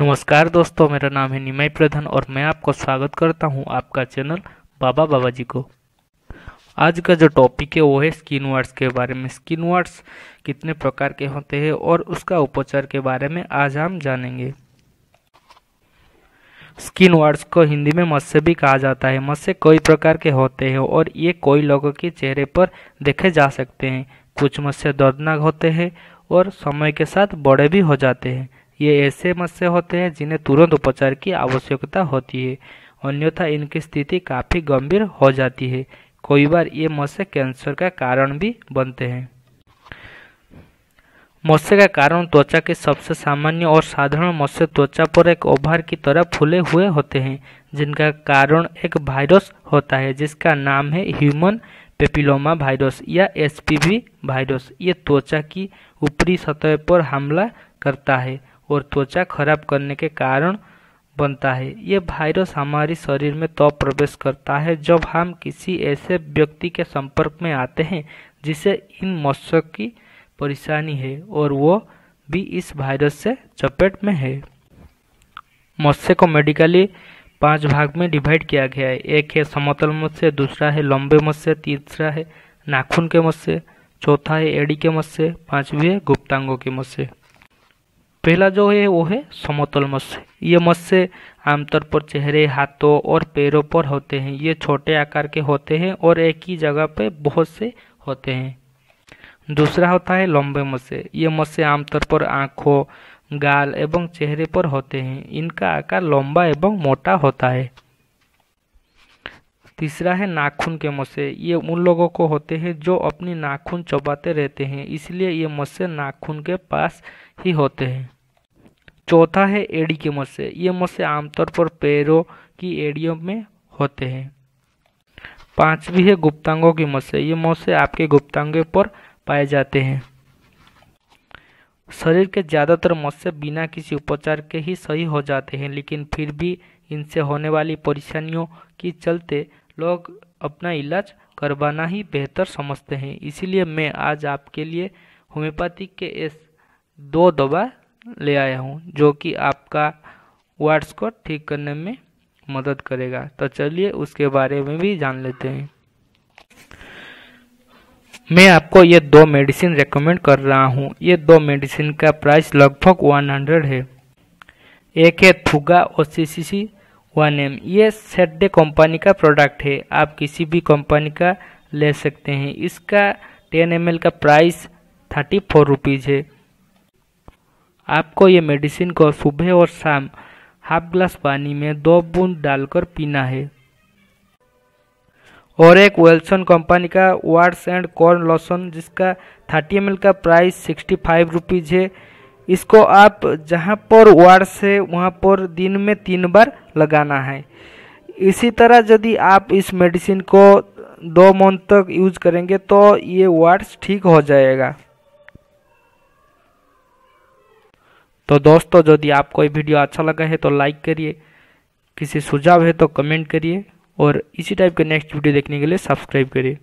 नमस्कार दोस्तों मेरा नाम है निमय प्रधान और मैं आपको स्वागत करता हूं आपका चैनल बाबा बाबा जी को आज का जो टॉपिक है वो है स्किन वार्ड्स के बारे में स्किन वार्ड्स कितने प्रकार के होते हैं और उसका उपचार के बारे में आज हम जानेंगे स्किन वार्ड्स को हिंदी में मत्स्य भी कहा जाता है मत्स्य कई प्रकार के होते हैं और ये कोई लोगों के चेहरे पर देखे जा सकते हैं कुछ मत्स्य दर्दनाक होते हैं और समय के साथ बड़े भी हो जाते हैं ये ऐसे मत्स्य होते हैं जिन्हें तुरंत उपचार की आवश्यकता होती है अन्यथा इनकी स्थिति काफ़ी गंभीर हो जाती है कई बार ये मत्स्य कैंसर का कारण भी बनते हैं मत्स्य का कारण त्वचा के सबसे सामान्य और साधारण मत्स्य त्वचा पर एक ओभार की तरह फूले हुए होते हैं जिनका कारण एक वायरस होता है जिसका नाम है ह्यूमन पेपिलोमा वायरस या एसपीवी वायरस ये त्वचा की ऊपरी सतह पर हमला करता है और त्वचा खराब करने के कारण बनता है ये वायरस हमारे शरीर में तब तो प्रवेश करता है जब हम किसी ऐसे व्यक्ति के संपर्क में आते हैं जिसे इन मत्स्य की परेशानी है और वो भी इस वायरस से चपेट में है मत्स्य को मेडिकली पांच भाग में डिवाइड किया गया है एक है समतल मत्स्य दूसरा है लंबे मत्स्य तीसरा है नाखून के मत्स्य चौथा है एड़ी के मत्स्य पांचवी है गुप्तांगों के मत्स्य पहला जो है वो है समतल मत्स्य ये मत्स्य आमतौर पर चेहरे हाथों और पैरों पर होते हैं ये छोटे आकार के होते हैं और एक ही जगह पे बहुत से होते हैं दूसरा होता है लंबे मत्स्य ये मत्स्य आमतौर पर आँखों गाल एवं चेहरे पर होते हैं इनका आकार लंबा एवं मोटा होता है तीसरा है नाखून के मस्से ये उन लोगों को होते हैं जो अपनी नाखून चबाते रहते हैं इसलिए ये मस्से नाखून के पास ही होते हैं चौथा है एड़ी के मस्से ये मस्से आमतौर पर पैरों की एड़ियों में होते हैं पांचवी है गुप्तांगों की मस्से ये मस्से आपके गुप्तांगों पर पाए जाते हैं शरीर के ज़्यादातर मस्से बिना किसी उपचार के ही सही हो जाते हैं लेकिन फिर भी इनसे होने वाली परेशानियों के चलते लोग अपना इलाज करवाना ही बेहतर समझते हैं इसीलिए मैं आज आपके लिए होम्योपैथिक के एस दो दवा ले आया हूँ जो कि आपका वार्ड्स को ठीक करने में मदद करेगा तो चलिए उसके बारे में भी जान लेते हैं मैं आपको ये दो मेडिसिन रेकमेंड कर रहा हूँ ये दो मेडिसिन का प्राइस लगभग 100 है एक है थुगा ओ सी सी वन एम ये सेटडे कंपनी का प्रोडक्ट है आप किसी भी कंपनी का ले सकते हैं इसका टेन एम का प्राइस थर्टी फोर रुपीज़ है आपको ये मेडिसिन को सुबह और शाम हाफ ग्लास पानी में दो बूंद डालकर पीना है और एक वेल्सन कंपनी का वार्ड्स एंड कॉर्न लोशन जिसका थर्टी एम का प्राइस सिक्सटी फाइव रुपीज़ है इसको आप जहाँ पर वार्ड से वहाँ पर दिन में तीन बार लगाना है इसी तरह यदि आप इस मेडिसिन को दो मंथ तक यूज करेंगे तो ये वार्ड्स ठीक हो जाएगा तो दोस्तों यदि आपको ये वीडियो अच्छा लगा है तो लाइक करिए किसी सुझाव है तो कमेंट करिए और इसी टाइप के नेक्स्ट वीडियो देखने के लिए सब्सक्राइब करिए